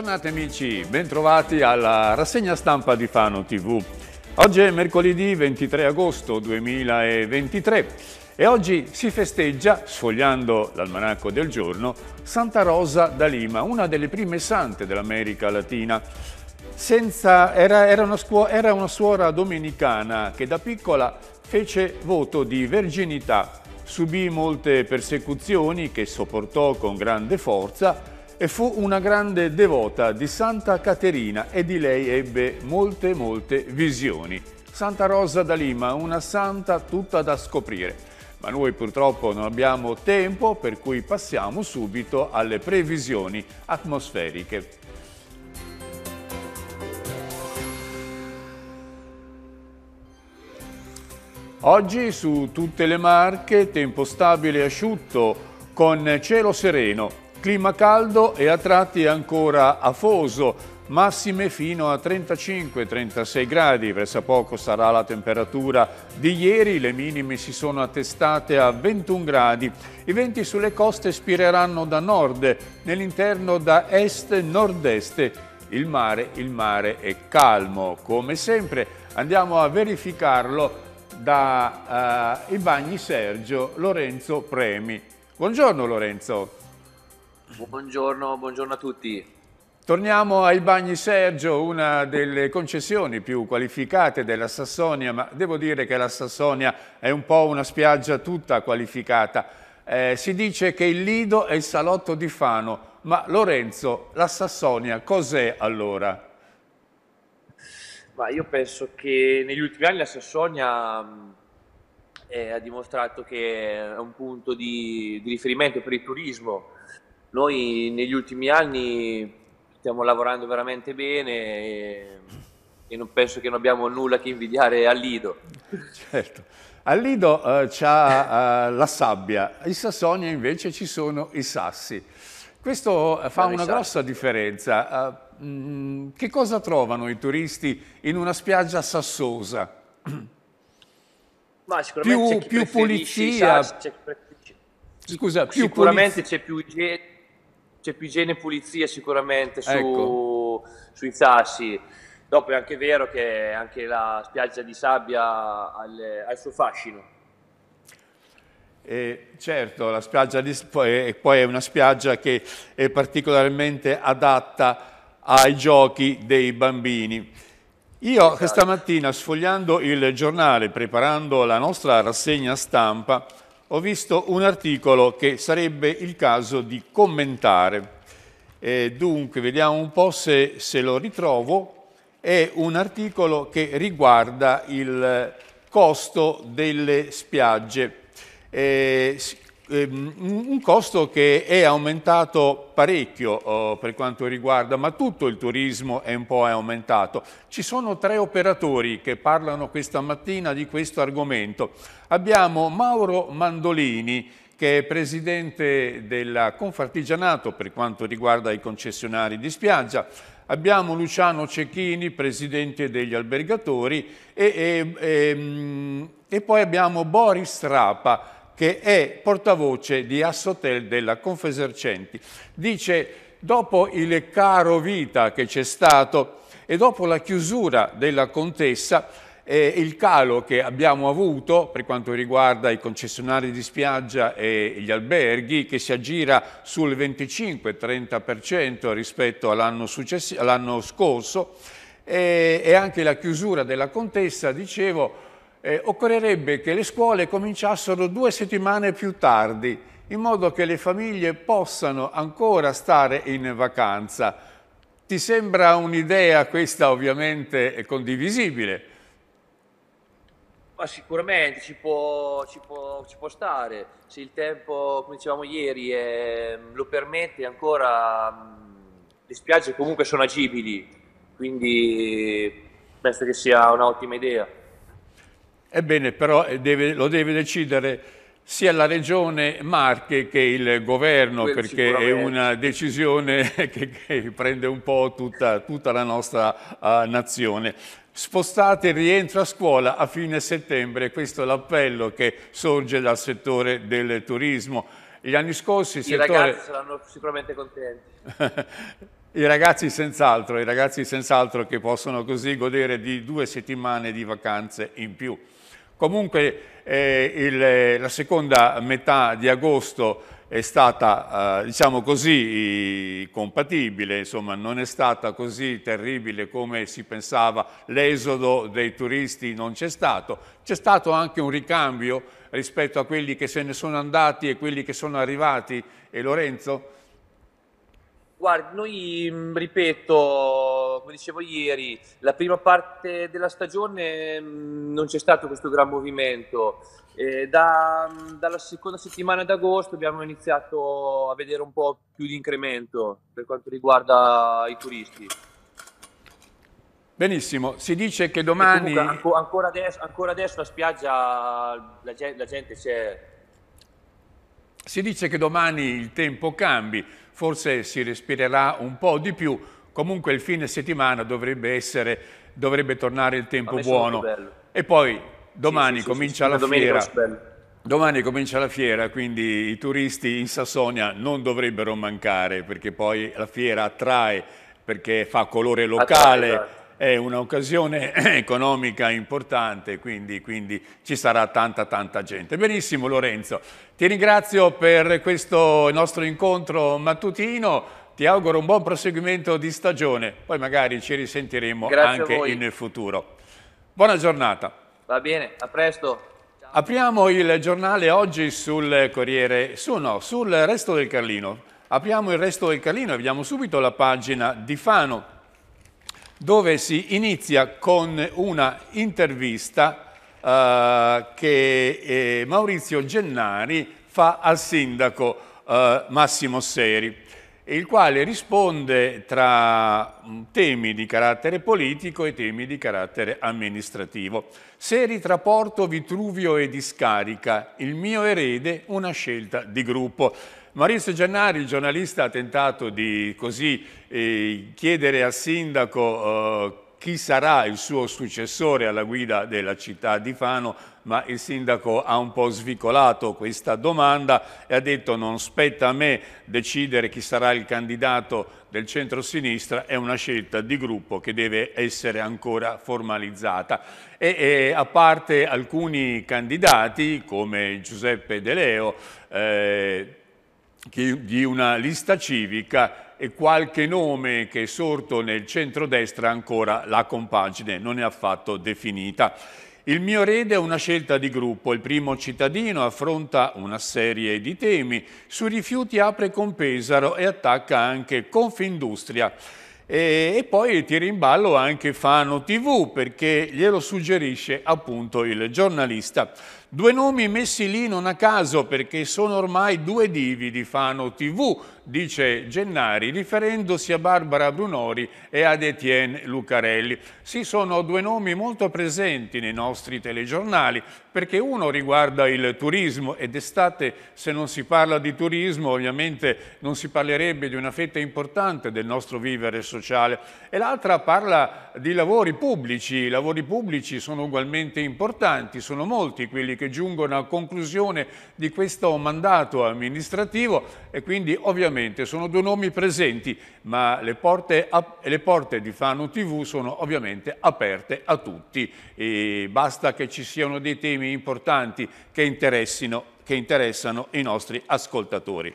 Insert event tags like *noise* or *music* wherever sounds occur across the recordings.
giornata amici, bentrovati alla rassegna stampa di Fano TV. Oggi è mercoledì 23 agosto 2023 e oggi si festeggia, sfogliando l'almanacco del giorno, Santa Rosa da Lima, una delle prime sante dell'America Latina. Senza, era, era, una era una suora domenicana che da piccola fece voto di verginità, subì molte persecuzioni che sopportò con grande forza e fu una grande devota di Santa Caterina e di lei ebbe molte molte visioni. Santa Rosa da Lima, una santa tutta da scoprire. Ma noi purtroppo non abbiamo tempo, per cui passiamo subito alle previsioni atmosferiche. Oggi su tutte le Marche tempo stabile e asciutto con cielo sereno, Clima caldo e a tratti ancora afoso, massime fino a 35-36 gradi. Versa poco sarà la temperatura di ieri, le minime si sono attestate a 21 gradi. I venti sulle coste spireranno da nord, nell'interno da est-nord-est. Il mare, il mare è calmo, come sempre. Andiamo a verificarlo da uh, i bagni Sergio Lorenzo Premi. Buongiorno Lorenzo. Buongiorno, buongiorno a tutti. Torniamo ai Bagni Sergio, una delle concessioni più qualificate della Sassonia, ma devo dire che la Sassonia è un po' una spiaggia tutta qualificata. Eh, si dice che il Lido è il salotto di Fano, ma Lorenzo, la Sassonia cos'è allora? Ma io penso che negli ultimi anni la Sassonia eh, ha dimostrato che è un punto di, di riferimento per il turismo, noi negli ultimi anni stiamo lavorando veramente bene e, e non penso che non abbiamo nulla che invidiare al Lido. Certo. Al Lido eh, c'ha eh, la sabbia, in Sassonia invece ci sono i sassi. Questo eh, fa una grossa differenza. Eh, mm, che cosa trovano i turisti in una spiaggia sassosa? Ma sicuramente più, c'è più pulizia. Sassi, c'è chi... Scusa, più sicuramente c'è più igiene c'è più igiene e pulizia sicuramente su, ecco. sui sassi. Dopo è anche vero che anche la spiaggia di sabbia ha, le, ha il suo fascino. E certo, la spiaggia di, poi, poi è una spiaggia che è particolarmente adatta ai giochi dei bambini. Io esatto. questa mattina sfogliando il giornale, preparando la nostra rassegna stampa, ho visto un articolo che sarebbe il caso di commentare. Eh, dunque, vediamo un po' se, se, lo ritrovo. È un articolo che riguarda il costo delle spiagge. Eh, Ehm, un costo che è aumentato parecchio oh, per quanto riguarda, ma tutto il turismo è un po' aumentato. Ci sono tre operatori che parlano questa mattina di questo argomento. Abbiamo Mauro Mandolini, che è presidente della Confartigianato per quanto riguarda i concessionari di spiaggia, abbiamo Luciano Cecchini, presidente degli albergatori, e, e, e, ehm, e poi abbiamo Boris Rapa, che è portavoce di Assotel della Confesercenti. Dice, dopo il caro vita che c'è stato e dopo la chiusura della contessa, eh, il calo che abbiamo avuto per quanto riguarda i concessionari di spiaggia e gli alberghi che si aggira sul 25-30% rispetto all'anno all scorso eh, e anche la chiusura della contessa, dicevo, eh, occorrerebbe che le scuole cominciassero due settimane più tardi, in modo che le famiglie possano ancora stare in vacanza. Ti sembra un'idea questa ovviamente eh, condivisibile? Ma sicuramente ci può, ci, può, ci può, stare, se il tempo, come dicevamo ieri, è, mm, lo permette ancora, mm, le spiagge comunque sono agibili, quindi penso che sia un'ottima idea. Ebbene, però eh, deve, lo deve decidere sia la regione Marche che il governo, Quello perché è una decisione *laughs* che, che prende un po' tutta, tutta la nostra uh, nazione. Spostate il rientro a scuola a fine settembre, questo è l'appello che sorge dal settore del turismo. Gli anni scorsi... I settore... ragazzi saranno sicuramente contenti. *laughs* I ragazzi senz'altro, i ragazzi senz'altro che possono così godere di due settimane di vacanze in più. Comunque eh, il, eh, la seconda metà di agosto è stata, eh, diciamo così, compatibile, insomma non è stata così terribile come si pensava, l'esodo dei turisti non c'è stato, c'è stato anche un ricambio rispetto a quelli che se ne sono andati e quelli che sono arrivati, e Lorenzo? Guardi, noi mm, ripeto, come dicevo ieri, la prima parte della stagione mm, non c'è stato questo gran movimento. Da, mm, dalla seconda settimana d'agosto abbiamo iniziato a vedere un po' più di incremento per quanto riguarda i turisti. Benissimo, si dice che domani... Comunque, ancora, adesso, ancora, adesso, la spiaggia, la gente, la gente c'è si dice che domani il tempo cambi, forse si respirerà un po' di più, comunque il fine settimana dovrebbe, essere, dovrebbe tornare il tempo buono. E poi domani sì, sì, comincia sì, la fiera. Domani comincia la fiera, quindi i turisti in Sassonia non dovrebbero mancare perché poi la fiera attrae, perché fa colore locale, attrae, esatto è un'occasione *clears throat* economica importante, quindi, quindi, ci sarà tanta tanta gente. Benissimo Lorenzo, ti ringrazio per questo nostro incontro mattutino, ti auguro un buon proseguimento di stagione, poi magari ci risentiremo Grazie anche in futuro. Buona giornata. Va bene, a presto. Apriamo il giornale oggi sul Corriere, su no, sul Resto del Carlino. Apriamo il Resto del Carlino e vediamo subito la pagina di Fano dove si inizia con una intervista eh, che eh, Maurizio Gennari fa al sindaco eh, Massimo Seri, il quale risponde tra mm, temi di carattere politico e temi di carattere amministrativo. Seri tra Porto, Vitruvio e Discarica, il mio erede, una scelta di gruppo. Maurizio Gennari, il giornalista, ha tentato di così eh, chiedere al sindaco eh, chi sarà il suo successore alla guida della città di Fano, ma il sindaco ha un po' svicolato questa domanda e ha detto non spetta a me decidere chi sarà il candidato del centro-sinistra, è una scelta di gruppo che deve essere ancora formalizzata. E, e a parte alcuni candidati come Giuseppe De Leo, eh, di una lista civica e qualche nome che è sorto nel centrodestra ancora la compagine non è affatto definita. Il mio erede è una scelta di gruppo. Il primo cittadino affronta una serie di temi. Sui rifiuti apre con Pesaro e attacca anche Confindustria. E, e poi tira in ballo anche Fano TV perché glielo suggerisce appunto il giornalista. Due nomi messi lì non a caso perché sono ormai due divi di Fano TV, dice Gennari, riferendosi a Barbara Brunori e ad Etienne Lucarelli. Sì, sono due nomi molto presenti nei nostri telegiornali perché uno riguarda il turismo ed estate se non si parla di turismo ovviamente non si parlerebbe di una fetta importante del nostro vivere sociale e l'altra parla di lavori pubblici. I lavori pubblici sono ugualmente importanti, sono molti quelli che giungono a conclusione di questo mandato amministrativo e quindi ovviamente sono due nomi presenti, ma le porte, le porte di Fano TV sono ovviamente aperte a tutti. E basta che ci siano dei temi importanti che, che interessano i nostri ascoltatori.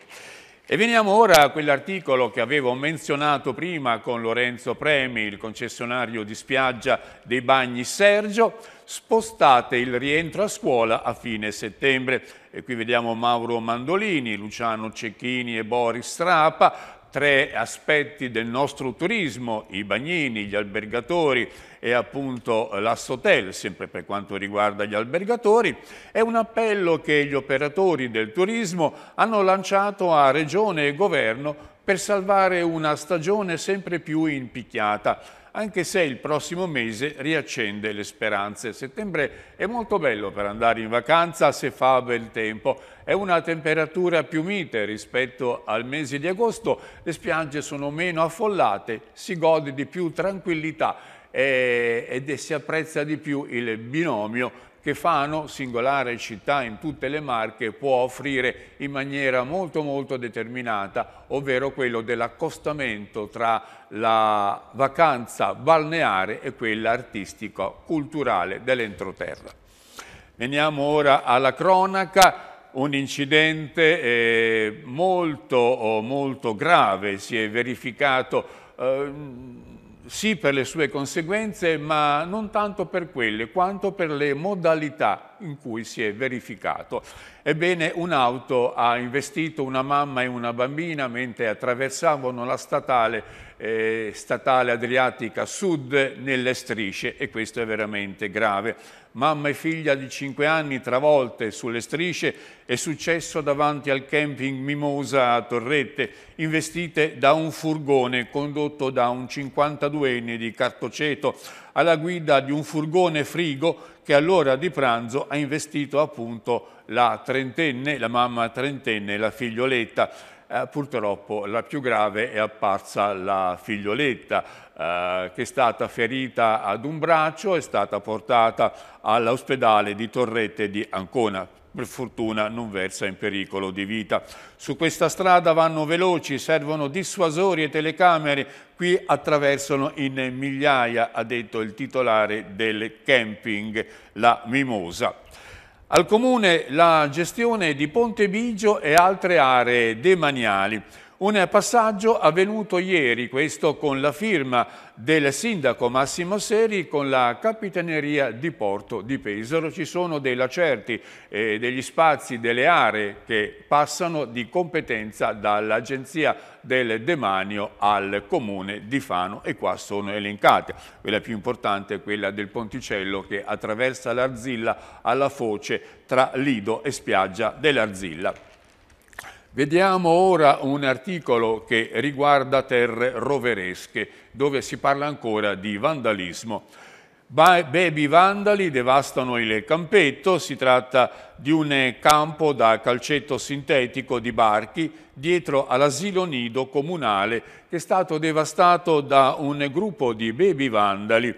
E veniamo ora a quell'articolo che avevo menzionato prima con Lorenzo Premi, il concessionario di spiaggia dei bagni Sergio, spostate il rientro a scuola a fine settembre. E qui vediamo Mauro Mandolini, Luciano Cecchini e Boris Strapa tre aspetti del nostro turismo, i bagnini, gli albergatori e appunto l'assotel, sempre per quanto riguarda gli albergatori, è un appello che gli operatori del turismo hanno lanciato a Regione e Governo per salvare una stagione sempre più impicchiata anche se il prossimo mese riaccende le speranze. Settembre è molto bello per andare in vacanza se fa bel tempo. È una temperatura più mite rispetto al mese di agosto, le spiagge sono meno affollate, si gode di più tranquillità ed si apprezza di più il binomio che Fano, singolare città in tutte le Marche, può offrire in maniera molto molto determinata, ovvero quello dell'accostamento tra la vacanza balneare e quella artistico-culturale dell'entroterra. Veniamo ora alla cronaca un incidente eh, molto, oh, molto grave si è verificato eh, sì per le sue conseguenze, ma non tanto per quelle, quanto per le modalità in cui si è verificato. Ebbene, un'auto ha investito una mamma e una bambina mentre attraversavano la statale eh, statale adriatica sud nelle strisce e questo è veramente grave. Mamma e figlia di 5 anni travolte sulle strisce è successo davanti al camping Mimosa a Torrette, investite da un furgone condotto da un 52enne di Cartoceto alla guida di un furgone frigo che all'ora di pranzo ha investito appunto la trentenne, la mamma trentenne e la figlioletta eh, purtroppo la più grave è apparsa la figlioletta eh, che è stata ferita ad un braccio, è stata portata all'ospedale di Torrette di Ancona, per fortuna non versa in pericolo di vita. Su questa strada vanno veloci, servono dissuasori e telecamere, qui attraversano in migliaia, ha detto il titolare del camping La Mimosa. Al Comune la gestione di Ponte Bigio e altre aree demaniali. Un passaggio avvenuto ieri, questo con la firma del sindaco Massimo Seri con la Capitaneria di Porto di Pesaro. Ci sono dei lacerti, eh, degli spazi, delle aree che passano di competenza dall'Agenzia del Demanio al Comune di Fano e qua sono elencate. Quella più importante è quella del Ponticello che attraversa l'Arzilla alla foce tra Lido e Spiaggia dell'Arzilla. Vediamo ora un articolo che riguarda terre roveresche, dove si parla ancora di vandalismo. Baby vandali devastano il campetto, si tratta di un campo da calcetto sintetico di barchi dietro all'asilo nido comunale che è stato devastato da un gruppo di baby vandali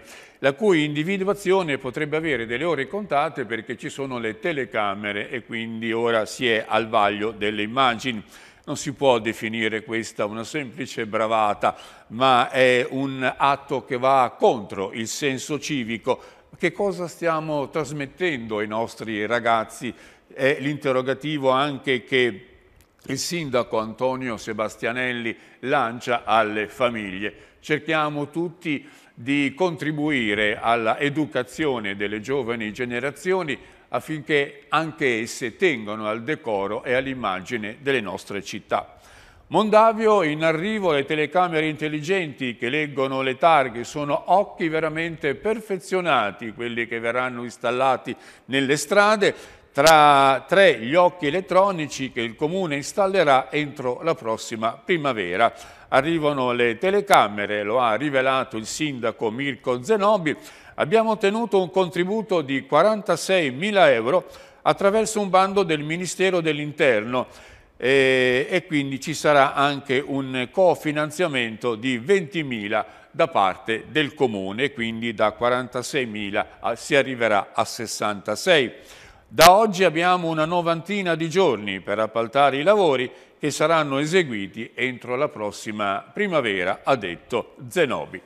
la cui individuazione potrebbe avere delle ore contate perché ci sono le telecamere e quindi ora si è al vaglio delle immagini. Non si può definire questa una semplice bravata, ma è un atto che va contro il senso civico. Che cosa stiamo trasmettendo ai nostri ragazzi? È l'interrogativo anche che il sindaco Antonio Sebastianelli lancia alle famiglie. Cerchiamo tutti di contribuire alla educazione delle giovani generazioni affinché anche esse tengano al decoro e all'immagine delle nostre città. Mondavio, in arrivo le telecamere intelligenti che leggono le targhe, sono occhi veramente perfezionati quelli che verranno installati nelle strade tra tre gli occhi elettronici che il Comune installerà entro la prossima primavera. Arrivano le telecamere, lo ha rivelato il sindaco Mirko Zenobi. Abbiamo ottenuto un contributo di 46.000 euro attraverso un bando del Ministero dell'Interno e, eh, e, quindi ci sarà anche un cofinanziamento di 20.000 da parte del Comune, quindi da 46.000 si arriverà a 66. Da oggi abbiamo una novantina di giorni per appaltare i lavori che saranno eseguiti entro la prossima primavera, ha detto Zenobi.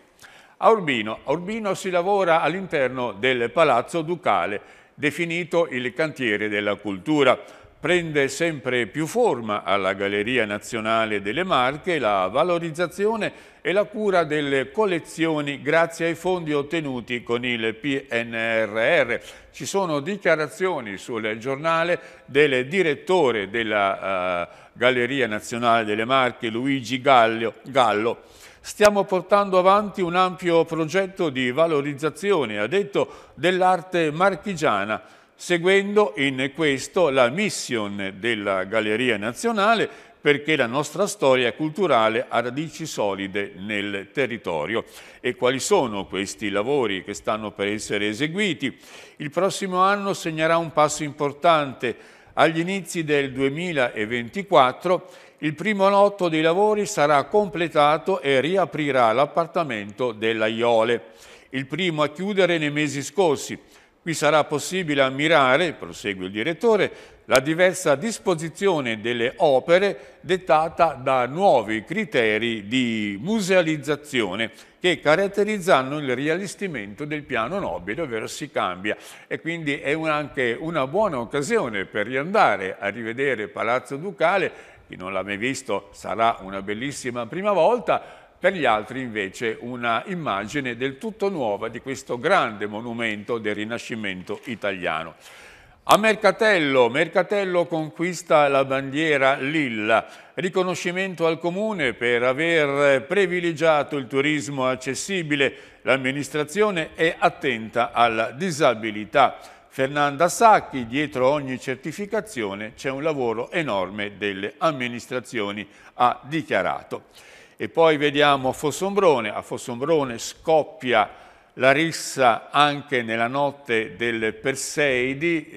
A Urbino, a Urbino si lavora all'interno del Palazzo Ducale, definito il cantiere della cultura prende sempre più forma alla Galleria Nazionale delle Marche la valorizzazione e la cura delle collezioni grazie ai fondi ottenuti con il PNRR. Ci sono dichiarazioni sul giornale del direttore della uh, Galleria Nazionale delle Marche, Luigi Gallio, Gallo. Stiamo portando avanti un ampio progetto di valorizzazione, ha detto, dell'arte marchigiana seguendo in questo la mission della Galleria Nazionale perché la nostra storia culturale ha radici solide nel territorio. E quali sono questi lavori che stanno per essere eseguiti? Il prossimo anno segnerà un passo importante. Agli inizi del 2024 il primo lotto dei lavori sarà completato e riaprirà l'appartamento della Iole, il primo a chiudere nei mesi scorsi Qui sarà possibile ammirare, prosegue il direttore, la diversa disposizione delle opere dettata da nuovi criteri di musealizzazione che caratterizzano il riallestimento del piano nobile, ovvero si cambia. E quindi è un anche una buona occasione per riandare a rivedere Palazzo Ducale, chi non l'ha mai visto sarà una bellissima prima volta, per gli altri invece una immagine del tutto nuova di questo grande monumento del Rinascimento italiano. A Mercatello, Mercatello conquista la bandiera Lilla, riconoscimento al Comune per aver privilegiato il turismo accessibile, l'amministrazione è attenta alla disabilità. Fernanda Sacchi, dietro ogni certificazione c'è un lavoro enorme delle amministrazioni, ha dichiarato. E poi vediamo Fossombrone, a Fossombrone scoppia la rissa anche nella notte del Perseidi,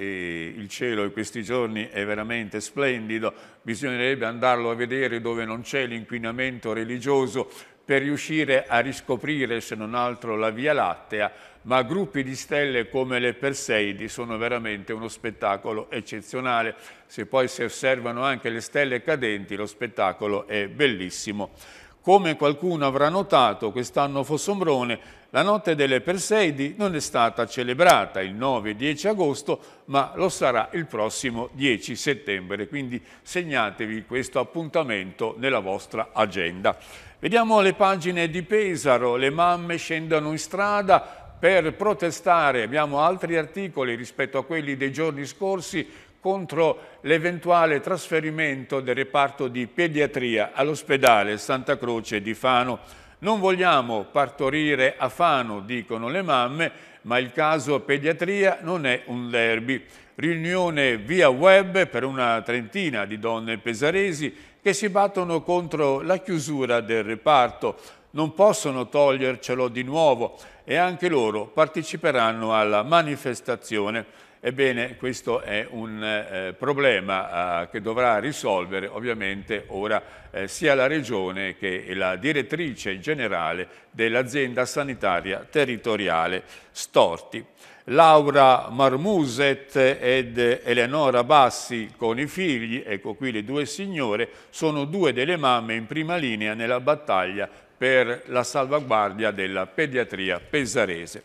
il cielo in questi giorni è veramente splendido, bisognerebbe andarlo a vedere dove non c'è l'inquinamento religioso per riuscire a riscoprire se non altro la Via Lattea, ma gruppi di stelle come le Perseidi sono veramente uno spettacolo eccezionale. Se poi si osservano anche le stelle cadenti, lo spettacolo è bellissimo. Come qualcuno avrà notato, quest'anno Fossombrone la notte delle Perseidi non è stata celebrata il 9 e 10 agosto, ma lo sarà il prossimo 10 settembre, quindi segnatevi questo appuntamento nella vostra agenda. Vediamo le pagine di Pesaro, le mamme scendono in strada, per protestare, abbiamo altri articoli rispetto a quelli dei giorni scorsi, contro l'eventuale trasferimento del reparto di pediatria all'ospedale Santa Croce di Fano. Non vogliamo partorire a Fano, dicono le mamme, ma il caso pediatria non è un derby. Riunione via web per una trentina di donne pesaresi che si battono contro la chiusura del reparto non possono togliercelo di nuovo e anche loro parteciperanno alla manifestazione. Ebbene, questo è un eh, problema eh, che dovrà risolvere ovviamente ora eh, sia la Regione che la direttrice generale dell'azienda sanitaria territoriale Storti. Laura Marmuset ed Eleonora Bassi con i figli, ecco qui le due signore, sono due delle mamme in prima linea nella battaglia per la salvaguardia della pediatria pesarese.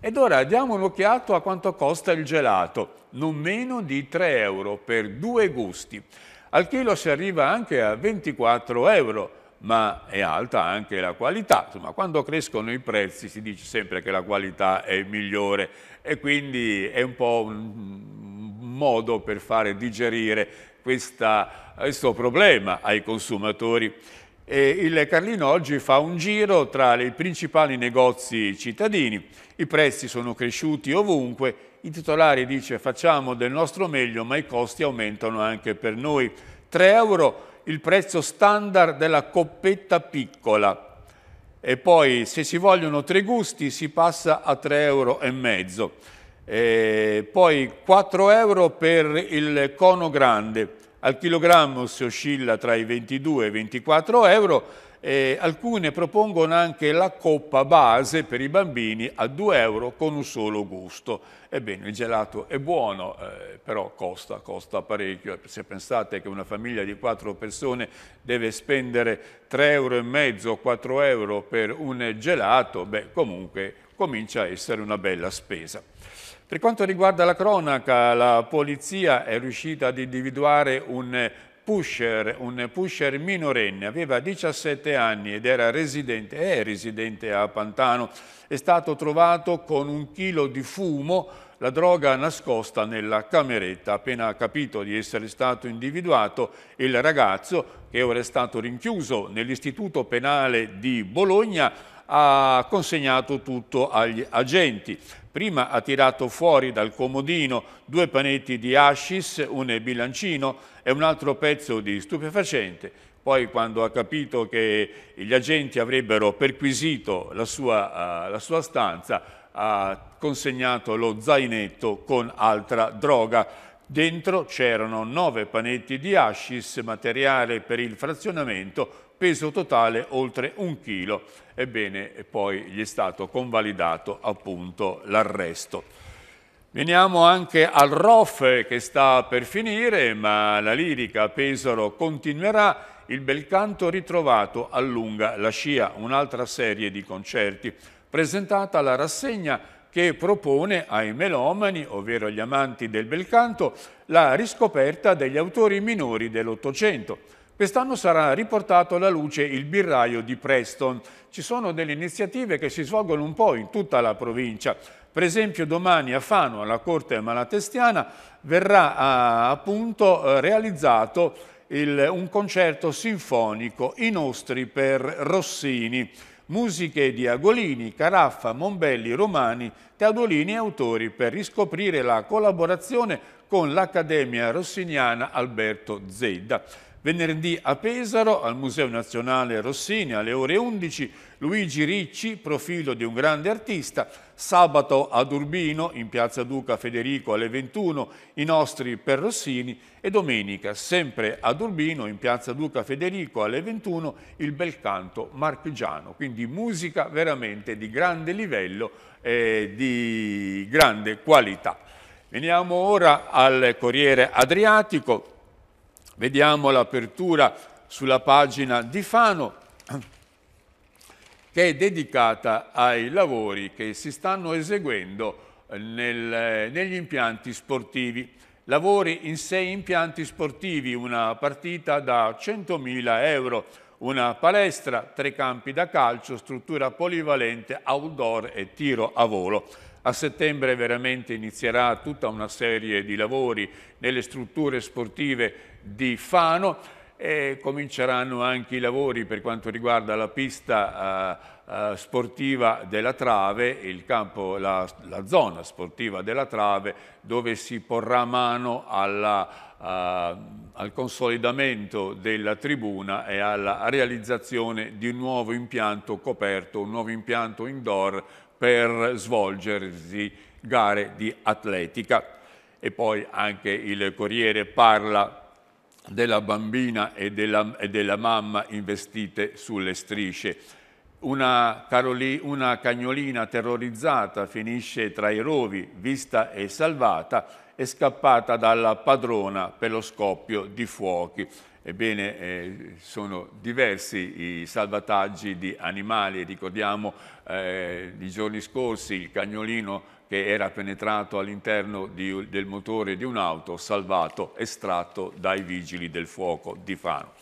Ed ora diamo un'occhiata a quanto costa il gelato, non meno di 3 euro per due gusti. Al chilo si arriva anche a 24 euro, ma è alta anche la qualità. Insomma, quando crescono i prezzi si dice sempre che la qualità è migliore e quindi è un po' un modo per fare digerire questa, questo problema ai consumatori. E il Carlino oggi fa un giro tra i principali negozi cittadini, i prezzi sono cresciuti ovunque, i titolari dice facciamo del nostro meglio ma i costi aumentano anche per noi. 3 euro il prezzo standard della coppetta piccola e poi se si vogliono tre gusti si passa a 3,5 euro. E poi 4 euro per il cono grande al chilogrammo si oscilla tra i 22 e i 24 euro e alcune propongono anche la coppa base per i bambini a 2 euro con un solo gusto. Ebbene, il gelato è buono, eh, però costa, costa parecchio. Se pensate che una famiglia di 4 persone deve spendere 3,5 euro 4 euro per un gelato, beh, comunque comincia a essere una bella spesa. Per quanto riguarda la cronaca, la polizia è riuscita ad individuare un pusher, un pusher minorenne, aveva 17 anni ed era residente, è residente a Pantano, è stato trovato con un chilo di fumo la droga nascosta nella cameretta. Appena capito di essere stato individuato, il ragazzo, che ora è stato rinchiuso nell'istituto penale di Bologna, ha consegnato tutto agli agenti. Prima ha tirato fuori dal comodino due panetti di hashish, un bilancino e un altro pezzo di stupefacente. Poi quando ha capito che gli agenti avrebbero perquisito la sua, uh, la sua stanza, ha consegnato lo zainetto con altra droga. Dentro c'erano nove panetti di hashish, materiale per il frazionamento, peso totale oltre un chilo. Ebbene, poi gli è stato convalidato appunto l'arresto. Veniamo anche al ROF che sta per finire, ma la lirica Pesaro continuerà. Il bel canto ritrovato allunga la scia, un'altra serie di concerti, presentata alla rassegna che propone ai melomani, ovvero agli amanti del bel canto, la riscoperta degli autori minori dell'Ottocento Quest'anno sarà riportato alla luce il birraio di Preston. Ci sono delle iniziative che si svolgono un po' in tutta la provincia. Per esempio domani a Fano, alla Corte Malatestiana, verrà eh, appunto eh, realizzato il, un concerto sinfonico, i nostri per Rossini, musiche di Agolini, Caraffa, Mombelli, Romani, Teodolini e autori per riscoprire la collaborazione con l'Accademia Rossiniana Alberto Zedda. Venerdì a Pesaro, al Museo Nazionale Rossini, alle ore 11, Luigi Ricci, profilo di un grande artista. Sabato ad Urbino, in Piazza Duca Federico, alle 21, i nostri per Rossini. E domenica, sempre ad Urbino, in Piazza Duca Federico, alle 21, il bel canto marchigiano. Quindi musica veramente di grande livello e di grande qualità. Veniamo ora al Corriere Adriatico Vediamo l'apertura sulla pagina di Fano che è dedicata ai lavori che si stanno eseguendo nel, negli impianti sportivi. Lavori in sei impianti sportivi, una partita da 100.000 euro, una palestra, tre campi da calcio, struttura polivalente, outdoor e tiro a volo. A settembre veramente inizierà tutta una serie di lavori nelle strutture sportive di Fano e cominceranno anche i lavori per quanto riguarda la pista eh, eh, sportiva della Trave, il campo, la, la, zona sportiva della Trave dove si porrà mano alla, a, eh, al consolidamento della tribuna e alla realizzazione di un nuovo impianto coperto, un nuovo impianto indoor per svolgersi gare di atletica. E poi anche il Corriere parla della bambina e della, e della mamma investite sulle strisce. Una, caroli, una, cagnolina terrorizzata finisce tra i rovi, vista e salvata, è scappata dalla padrona per lo scoppio di fuochi. Ebbene, eh, sono diversi i salvataggi di animali, ricordiamo eh, i giorni scorsi il cagnolino che era penetrato all'interno del motore di un'auto, salvato, estratto dai vigili del fuoco di Fano.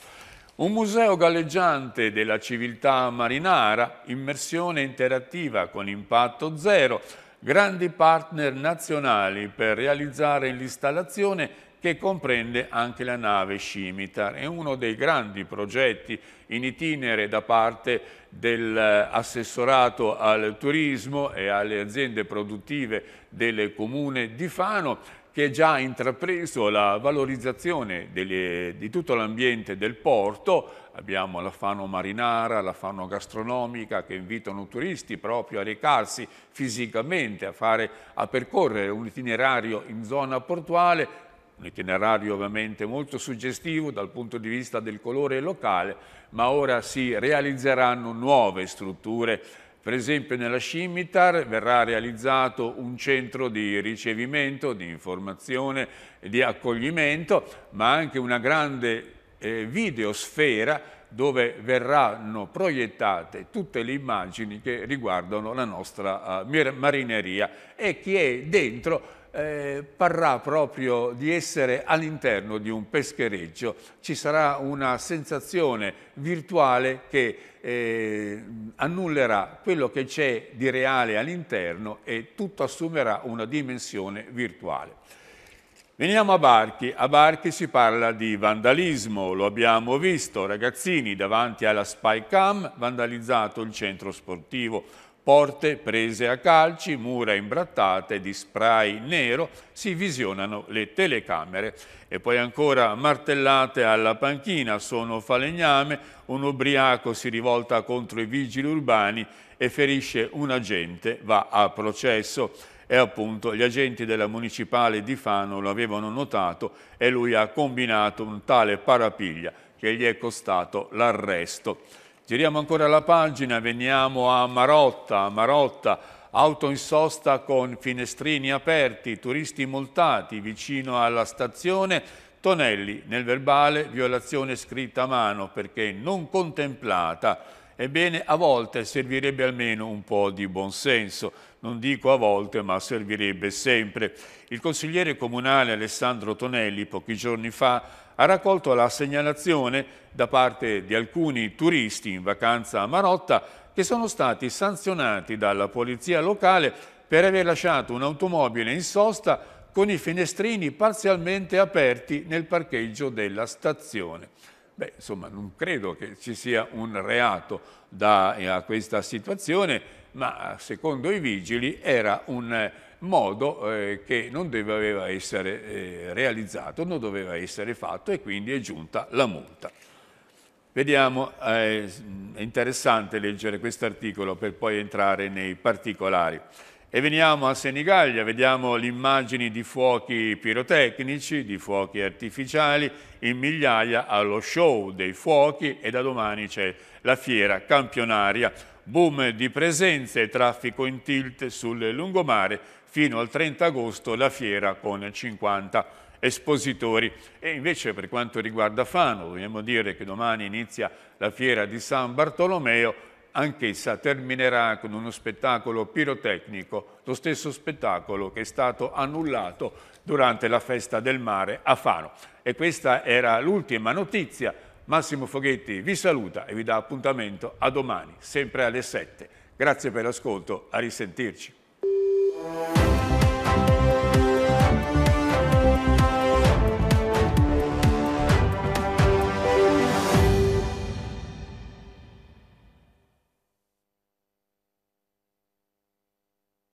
Un museo galleggiante della civiltà marinara, immersione interattiva con impatto zero, grandi partner nazionali per realizzare l'installazione che comprende anche la nave Scimitar. È uno dei grandi progetti in itinere da parte dell'assessorato eh, al turismo e alle aziende produttive del comune di Fano che ha già intrapreso la valorizzazione delle, di tutto l'ambiente del porto, abbiamo la Fano Marinara, la Fano Gastronomica che invitano turisti proprio a recarsi fisicamente, a, fare, a percorrere un itinerario in zona portuale, un itinerario ovviamente molto suggestivo dal punto di vista del colore locale, ma ora si realizzeranno nuove strutture. Per esempio nella Scimitar verrà realizzato un centro di ricevimento, di informazione, e di accoglimento, ma anche una grande eh, videosfera dove verranno proiettate tutte le immagini che riguardano la nostra eh, marineria e chi è dentro eh, parrà proprio di essere all'interno di un peschereccio. Ci sarà una sensazione virtuale che eh, annullerà quello che c'è di reale all'interno e tutto assumerà una dimensione virtuale. Veniamo a Barchi. A Barchi si parla di vandalismo, lo abbiamo visto, ragazzini davanti alla Spy Cam, vandalizzato il centro sportivo Porte prese a calci, mura imbrattate di spray nero, si visionano le telecamere. E poi ancora martellate alla panchina, sono falegname, un ubriaco si rivolta contro i vigili urbani e ferisce un agente, va a processo. E appunto gli agenti della municipale di Fano lo avevano notato e lui ha combinato un tale parapiglia che gli è costato l'arresto. Giriamo ancora la pagina, veniamo a Marotta, Marotta, auto in sosta con finestrini aperti, turisti multati vicino alla stazione, Tonelli nel verbale violazione scritta a mano perché non contemplata Ebbene, a volte servirebbe almeno un po' di buonsenso, non dico a volte, ma servirebbe sempre. Il consigliere comunale Alessandro Tonelli pochi giorni fa ha raccolto la segnalazione da parte di alcuni turisti in vacanza a Marotta che sono stati sanzionati dalla polizia locale per aver lasciato un'automobile in sosta con i finestrini parzialmente aperti nel parcheggio della stazione. Beh, insomma, non credo che ci sia un reato da, eh, a questa situazione, ma secondo i vigili era un eh, modo eh, che non doveva essere eh, realizzato, non doveva essere fatto e quindi è giunta la multa. Vediamo, eh, è interessante leggere questo articolo per poi entrare nei particolari. E veniamo a Senigallia, vediamo le immagini di fuochi pirotecnici, di fuochi artificiali, in migliaia allo show dei fuochi e da domani c'è la fiera campionaria. Boom di presenze, traffico in tilt sul lungomare, fino al 30 agosto la fiera con 50 espositori. E invece per quanto riguarda Fano, dobbiamo dire che domani inizia la fiera di San Bartolomeo, anch'essa terminerà con uno spettacolo pirotecnico, lo stesso spettacolo che è stato annullato durante la festa del mare a Fano. E questa era l'ultima notizia. Massimo Foghetti vi saluta e vi dà appuntamento a domani, sempre alle 7. Grazie per l'ascolto, a risentirci.